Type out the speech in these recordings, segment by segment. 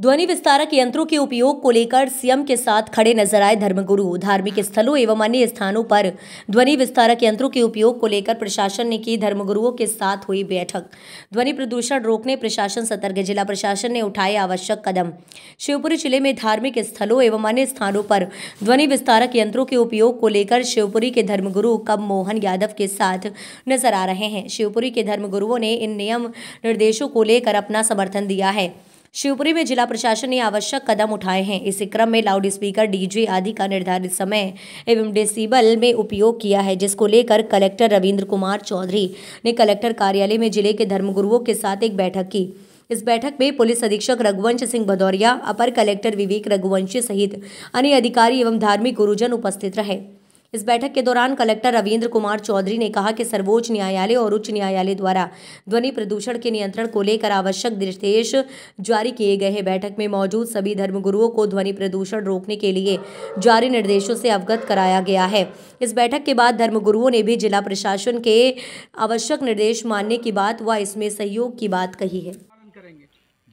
ध्वनि विस्तारक यंत्रों के उपयोग को लेकर सीएम के साथ खड़े नजर आए धर्मगुरु धार्मिक स्थलों एवं अन्य स्थानों पर ध्वनि विस्तारक यंत्रों के उपयोग को लेकर प्रशासन ने की धर्मगुरुओं के साथ हुई बैठक ध्वनि प्रदूषण रोकने प्रशासन सतर्क जिला प्रशासन ने उठाए आवश्यक कदम शिवपुरी जिले में धार्मिक स्थलों एवं अन्य स्थानों पर ध्वनि विस्तारक यंत्रों के उपयोग को लेकर शिवपुरी के धर्मगुरु कम मोहन यादव के साथ नजर आ रहे हैं शिवपुरी के धर्मगुरुओं ने इन नियम निर्देशों को लेकर अपना समर्थन दिया है शिवपुरी में जिला प्रशासन ने आवश्यक कदम उठाए हैं इसी क्रम में लाउड स्पीकर डीजे आदि का निर्धारित समय एवं डेसीबल में उपयोग किया है जिसको लेकर कलेक्टर रविन्द्र कुमार चौधरी ने कलेक्टर कार्यालय में जिले के धर्मगुरुओं के साथ एक बैठक की इस बैठक में पुलिस अधीक्षक रघुवंश सिंह भदौरिया अपर कलेक्टर विवेक रघुवंशी सहित अन्य अधिकारी एवं धार्मिक गुरुजन उपस्थित रहे इस बैठक के दौरान कलेक्टर रविन्द्र कुमार चौधरी ने कहा कि सर्वोच्च न्यायालय और उच्च न्यायालय द्वारा ध्वनि प्रदूषण के नियंत्रण को लेकर आवश्यक निर्देश जारी किए गए हैं बैठक में मौजूद सभी धर्मगुरुओं को ध्वनि प्रदूषण रोकने के लिए जारी निर्देशों से अवगत कराया गया है इस बैठक के बाद धर्मगुरुओं ने भी जिला प्रशासन के आवश्यक निर्देश मानने की बात व इसमें सहयोग की बात कही है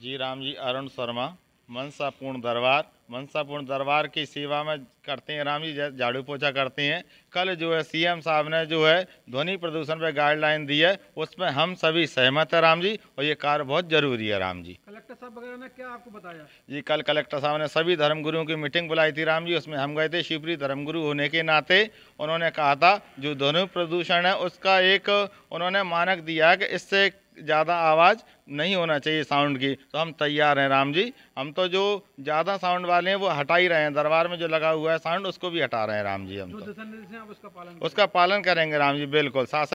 जी राम जी अरुण शर्मा मनसापूर्ण दरबार मनसापूर्ण दरबार की सेवा में करते हैं राम जी झाड़ू पोछा करते हैं कल जो है सीएम साहब ने जो है ध्वनि प्रदूषण पर गाइडलाइन दी है उसमें हम सभी सहमत है राम जी और ये कार्य बहुत जरूरी है राम जी कलेक्टर साहब वगैरह ने क्या आपको बताया जी कल कलेक्टर साहब ने सभी धर्मगुरुओं की मीटिंग बुलाई थी राम जी उसमें हम गए थे शिवपुरी धर्मगुरु होने के नाते उन्होंने कहा था जो ध्वनि प्रदूषण है उसका एक उन्होंने मानक दिया कि इससे ज़्यादा आवाज़ नहीं होना चाहिए साउंड की तो हम तैयार हैं राम जी हम तो जो ज़्यादा साउंड वाले हैं वो हटा ही रहे हैं दरबार में जो लगा हुआ है साउंड उसको भी हटा रहे हैं राम जी हम तो। उसका पालन करेंगे राम जी बिल्कुल शासन